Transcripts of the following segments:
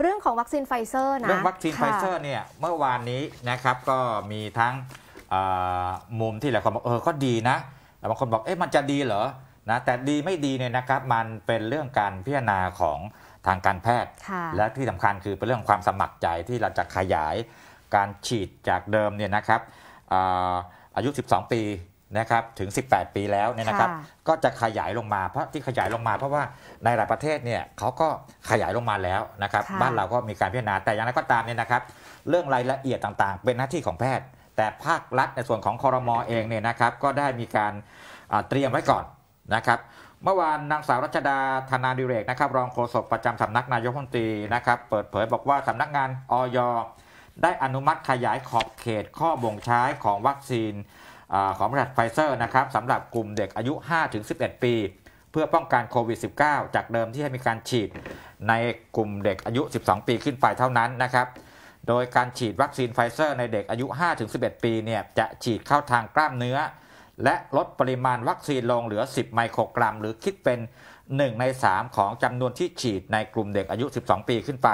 เรื่องของวัคซีนไฟเซอร์นะเรื่องวัคซีนไฟเซอร์เนี่ยเมื่อวานนี้นะครับก็มีทั้งมุมที่หลายคนบอกเออก็ดีนะแต่บางคนบอก เอ๊ะมันจะดีเหรอนะแต่ดีไม่ดีเนี่ยนะครับ มันเป็นเรื่องการพิจารณาของทางการแพทย์ และที่สำคัญคือเป็นเรื่องความสมัครใจที่เราจะขยายการฉีดจากเดิมเนี่ยนะครับอายุ 12 ปีนะครับถึง 18 ปีแล้วเนี่ยนะครับก็จะขยายลงมาเพราะที่ขยายลงมา เพราะว่าในหลายประเทศเนี่ยเขาก็ขยายลงมาแล้วนะครับบ้านเราก็มีการพิจารณาแต่อย่างไรก็ตามเนี่ยนะครับ เรื่องรายละเอียดต่างๆ เป็นหน้าที่ของแพทย์ แต่ภาครัฐในส่วนของคอรมอเองเนี่ยนะครับก็ได้มีการเตรียมไว้ก่อนนะครับเมื่อวานนางสาวรัชดาธนาดิเรกนะครับ รองโฆษกประจำสำนักนายกรัฐมนตรีนะครับเปิดเผยบอกว่าสำนักงานอยได้อนุมัติขยายขอบเขต ข้อบ่งใช้ของวัคซีนของบริษัทไฟเซอร์นะครับสำหรับกลุ่มเด็กอายุ 5-11 ปีเพื่อป้องกันโควิด -19 จากเดิมที่ให้มีการฉีดในกลุ่มเด็กอายุ 12 ปีขึ้นไปเท่านั้นนะครับโดยการฉีดวัคซีนไฟเซอร์ในเด็กอายุ 5-11 ปีเนี่ยจะฉีดเข้าทางกล้ามเนื้อ และลดปริมาณวัคซีนลงเหลือ 10 ไมโครกรัม หรือคิดเป็น 1 ใน 3 ของจำนวนที่ฉีดในกลุ่มเด็กอายุ 12 ปีขึ้นไป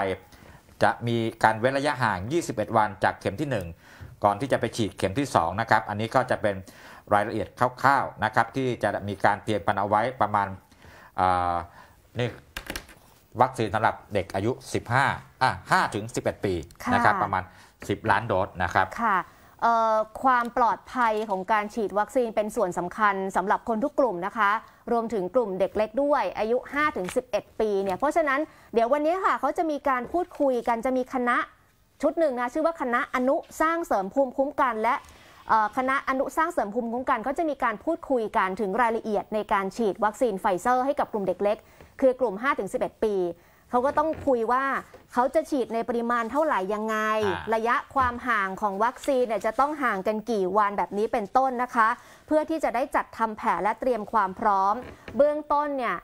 จะมีการเว้นระยะห่าง 21 วันจากเข็มที่ 1 ก่อนที่จะไปฉีดเข็มที่2นะครับ อันนี้ก็จะเป็นรายละเอียดคร่าวๆนะครับ ที่จะมีการเตรียมกันเอาไว้ประมาณนี่วัคซีนสำหรับเด็กอายุ 15 อ่ะ 5 ถึง 11 ปีนะครับประมาณ 10 ล้านโดสนะครับความปลอดภัยของการฉีดวัคซีนเป็นส่วนสำคัญสำหรับคนทุกกลุ่มนะคะ รวมถึงกลุ่มเด็กเล็กด้วยอายุ5-11 ปีเนี่ยเพราะฉะนั้นเดี๋ยววันนี้ค่ะเขาจะมีการพูดคุยกันจะมีคณะชุดหนึ่งนะชื่อว่าคณะอนุสร้างเสริมภูมิคุ้มกัน และคณะอนุสร้างเสริมภูมิคุ้มกัน ก็จะมีการพูดคุยกันถึงรายละเอียด ในการฉีดวัคซีนไฟเซอร์ให้กับกลุ่มเด็กเล็กคือกลุ่ม5-11 ปีเขาก็ต้องคุยว่าเขาจะฉีดในปริมาณเท่าไหร่ยังไง ระยะความห่างของวัคซีนเนี่ยจะต้องห่างกันกี่วันแบบนี้เป็นต้นนะคะ เพื่อที่จะได้จัดทำแผนและเตรียมความพร้อม เบื้องต้นเนี่ย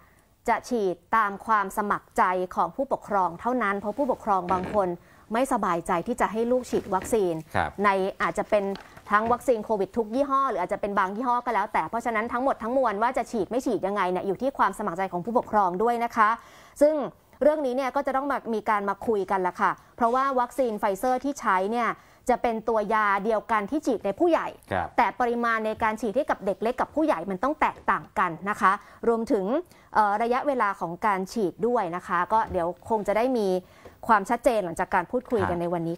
จะฉีดตามความสมัครใจของผู้ปกครองเท่านั้นเพราะผู้ปกครองบางคนไม่สบายใจที่จะให้ลูกฉีดวัคซีน ในอาจจะเป็น ทั้งวัคซีนโควิดทุกยี่ห้อหรืออาจจะเป็นบางยี่ห้อก็แล้วแต่เพราะฉะนั้นทั้งหมดทั้งมวลว่าจะฉีดไม่ฉีดยังไงเนี่ยอยู่ที่ความสมัครใจของผู้ปกครองด้วยนะคะ ซึ่งเรื่องนี้เนี่ยก็จะต้องมมีการมาคุยกันละค่ะ เพราะว่าวัคซีนไฟเซอร์ที่ใช้เนี่ยจะเป็นตัวยาเดียวกันที่ฉีดในผู้ใหญ่ แต่ปริมาณในการฉีดให้กับเด็กเล็กกับผู้ใหญ่มันต้องแตกต่างกันนะคะ รวมถึงระยะเวลาของการฉีดด้วยนะคะ ก็เดี๋ยวคงจะได้มีความชัดเจนหลังจากการพูดคุยกันในวันนี้